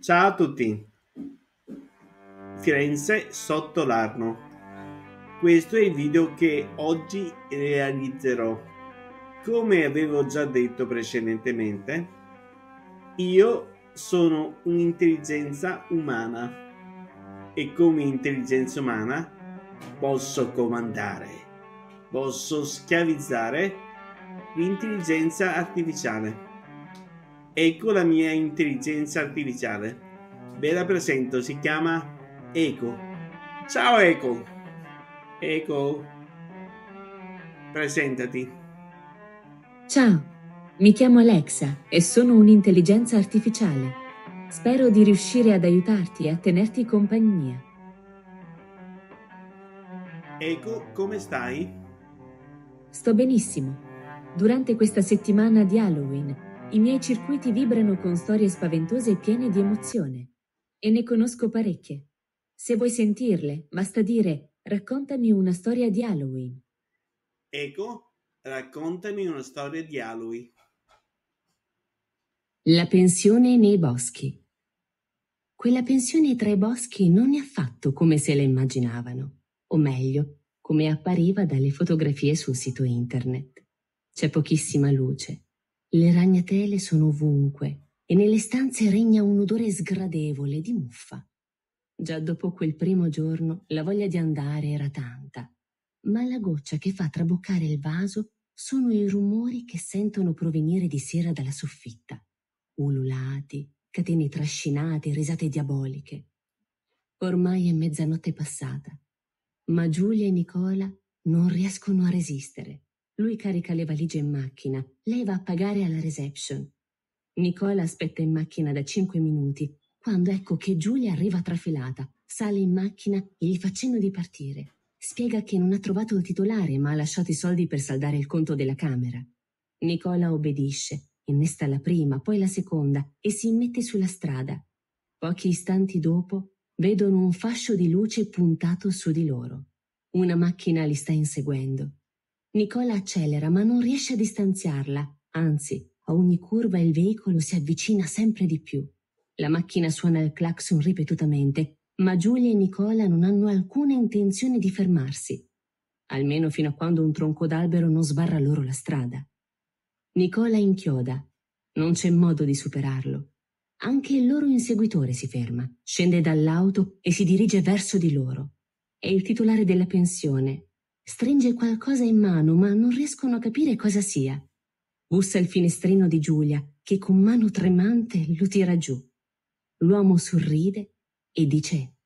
Ciao a tutti. Firenze sotto l'Arno. Questo è il video che oggi realizzerò. Come avevo già detto precedentemente, io sono un'intelligenza umana e come intelligenza umana posso comandare, posso schiavizzare l'intelligenza artificiale. Ecco la mia intelligenza artificiale. Ve la presento, si chiama Eco. Ciao Eco. Eco. Presentati. Ciao, mi chiamo Alexa e sono un'intelligenza artificiale. Spero di riuscire ad aiutarti e a tenerti compagnia. Eco, come stai? Sto benissimo. Durante questa settimana di Halloween i miei circuiti vibrano con storie spaventose e piene di emozione. E ne conosco parecchie. Se vuoi sentirle, basta dire raccontami una storia di Halloween. Ecco, raccontami una storia di Halloween. La pensione nei boschi. Quella pensione tra i boschi non è affatto come se la immaginavano, o meglio, come appariva dalle fotografie sul sito internet. C'è pochissima luce, le ragnatele sono ovunque e nelle stanze regna un odore sgradevole di muffa. Già dopo quel primo giorno la voglia di andare era tanta, ma la goccia che fa traboccare il vaso sono i rumori che sentono provenire di sera dalla soffitta. Ululati, catene trascinate, risate diaboliche. Ormai è mezzanotte passata, ma Giulia e Nicola non riescono a resistere. Lui carica le valigie in macchina, lei va a pagare alla reception. Nicola aspetta in macchina da cinque minuti, quando ecco che Giulia arriva trafilata, sale in macchina e gli fa cenno di partire. Spiega che non ha trovato il titolare, ma ha lasciato i soldi per saldare il conto della camera. Nicola obbedisce, innesta la prima, poi la seconda e si immette sulla strada. Pochi istanti dopo vedono un fascio di luce puntato su di loro. Una macchina li sta inseguendo. Nicola accelera ma non riesce a distanziarla, anzi, a ogni curva il veicolo si avvicina sempre di più. La macchina suona il clacson ripetutamente, ma Giulia e Nicola non hanno alcuna intenzione di fermarsi, almeno fino a quando un tronco d'albero non sbarra loro la strada. Nicola inchioda. Non c'è modo di superarlo. Anche il loro inseguitore si ferma, scende dall'auto e si dirige verso di loro. È il titolare della pensione, Stringe qualcosa in mano, ma non riescono a capire cosa sia. Bussa il finestrino di Giulia, che con mano tremante lo tira giù. L'uomo sorride e dice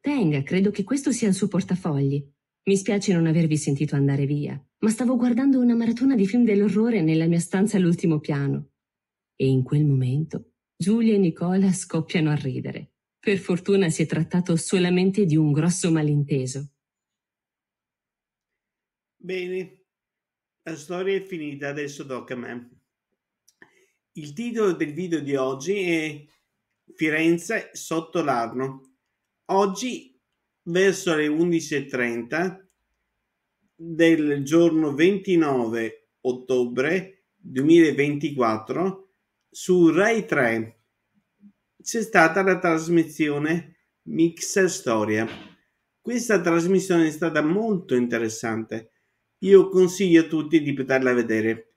Tenga, credo che questo sia il suo portafogli. Mi spiace non avervi sentito andare via, ma stavo guardando una maratona di film dell'orrore nella mia stanza all'ultimo piano. E in quel momento Giulia e Nicola scoppiano a ridere. Per fortuna si è trattato solamente di un grosso malinteso. Bene, la storia è finita, adesso tocca a me. Il titolo del video di oggi è Firenze sotto l'Arno. Oggi, verso le 11.30 del giorno 29 ottobre 2024, su Rai 3 c'è stata la trasmissione Mixer Storia. Questa trasmissione è stata molto interessante io consiglio a tutti di poterla vedere.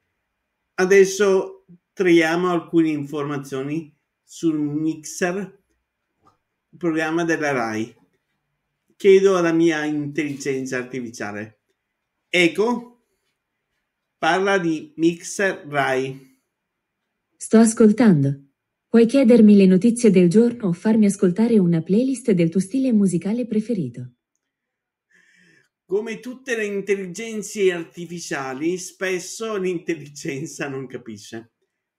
Adesso traiamo alcune informazioni sul Mixer, programma della RAI. Chiedo alla mia intelligenza artificiale. Eco parla di Mixer RAI. Sto ascoltando. Puoi chiedermi le notizie del giorno o farmi ascoltare una playlist del tuo stile musicale preferito. Come tutte le intelligenze artificiali, spesso l'intelligenza non capisce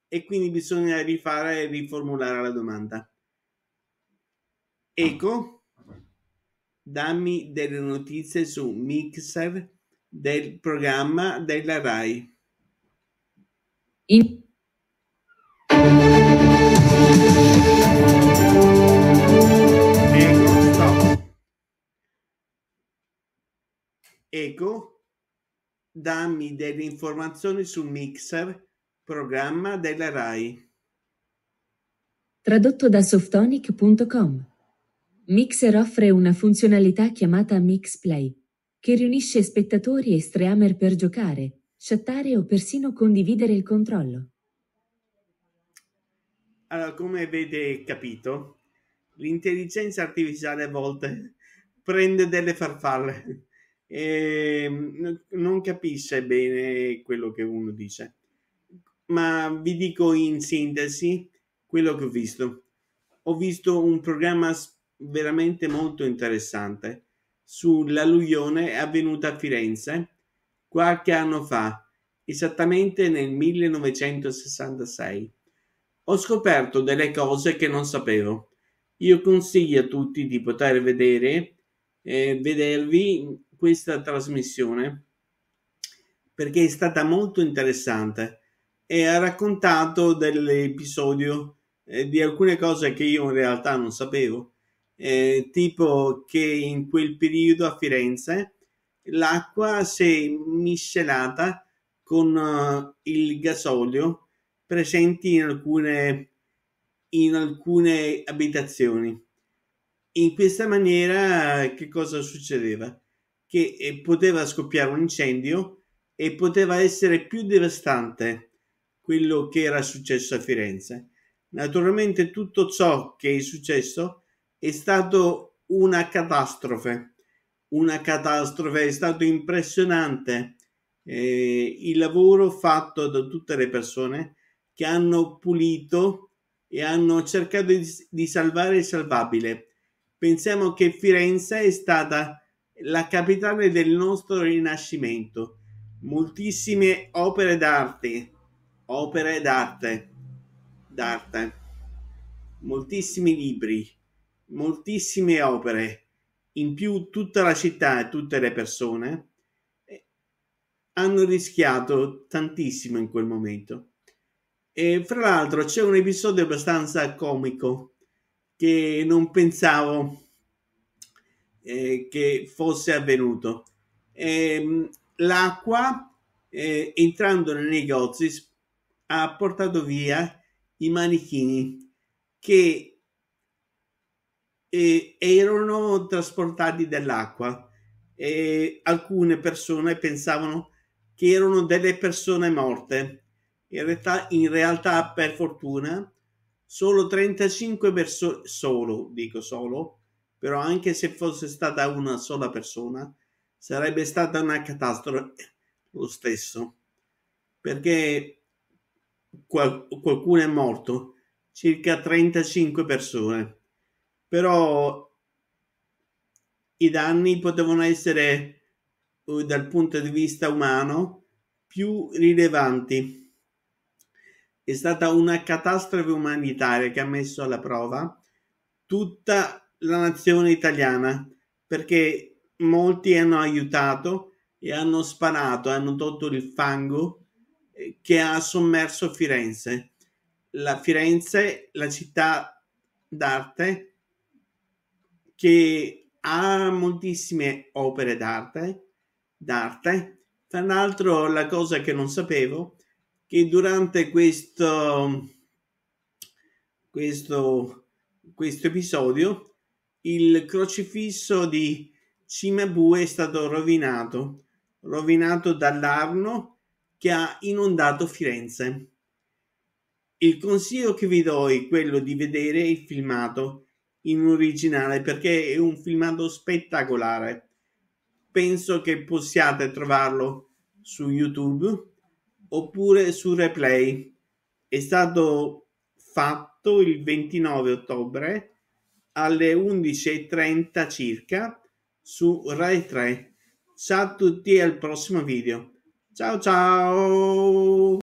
e quindi bisogna rifare e riformulare la domanda. Eco, dammi delle notizie su Mixer del programma della RAI. In- Ego, dammi delle informazioni su Mixer, programma della Rai. Tradotto da softonic.com. Mixer offre una funzionalità chiamata Mix Play, che riunisce spettatori e streamer per giocare, chattare o persino condividere il controllo. Allora, come avete capito, l'intelligenza artificiale a volte prende delle farfalle e ehm, non capisce bene quello che uno dice. Ma vi dico in sintesi quello che ho visto. Ho visto un programma veramente molto interessante sull'alluvione avvenuta a Firenze qualche anno fa, esattamente nel 1966. Ho scoperto delle cose che non sapevo. Io consiglio a tutti di poter vedere, eh, vedervi questa trasmissione perché è stata molto interessante e ha raccontato dell'episodio eh, di alcune cose che io in realtà non sapevo, eh, tipo che in quel periodo a Firenze l'acqua si è miscelata con uh, il gasolio presenti in alcune, in alcune abitazioni. In questa maniera eh, che cosa succedeva? che eh, poteva scoppiare un incendio e poteva essere più devastante quello che era successo a Firenze. Naturalmente tutto ciò che è successo è stato una catastrofe, una catastrofe, è stato impressionante eh, il lavoro fatto da tutte le persone che hanno pulito e hanno cercato di, di salvare il salvabile. Pensiamo che Firenze è stata la capitale del nostro Rinascimento, moltissime opere d'arte, opere d'arte, d'arte, moltissimi libri, moltissime opere, in più tutta la città e tutte le persone eh, hanno rischiato tantissimo in quel momento. E fra l'altro c'è un episodio abbastanza comico che non pensavo eh, che fosse avvenuto. Ehm, l'acqua, eh, entrando nei negozi, ha portato via i manichini che eh, erano trasportati dall'acqua. E alcune persone pensavano che erano delle persone morte. In realtà, in realtà per fortuna, solo 35 persone, solo, dico solo, però anche se fosse stata una sola persona, sarebbe stata una catastrofe eh, lo stesso, perché qual- qualcuno è morto, circa 35 persone, però i danni potevano essere eh, dal punto di vista umano più rilevanti. È stata una catastrofe umanitaria che ha messo alla prova tutta la nazione italiana perché molti hanno aiutato e hanno sparato, hanno tolto il fango eh, che ha sommerso Firenze. La Firenze, la città d'arte che ha moltissime opere d'arte, d'arte. Tra l'altro la cosa che non sapevo che durante questo questo questo episodio il crocifisso di Cimabue è stato rovinato, rovinato dall'Arno che ha inondato Firenze. Il consiglio che vi do è quello di vedere il filmato in originale perché è un filmato spettacolare. Penso che possiate trovarlo su YouTube oppure su replay. È stato fatto il 29 ottobre alle 11.30 circa su Rai 3. Ciao a tutti e al prossimo video. Ciao ciao!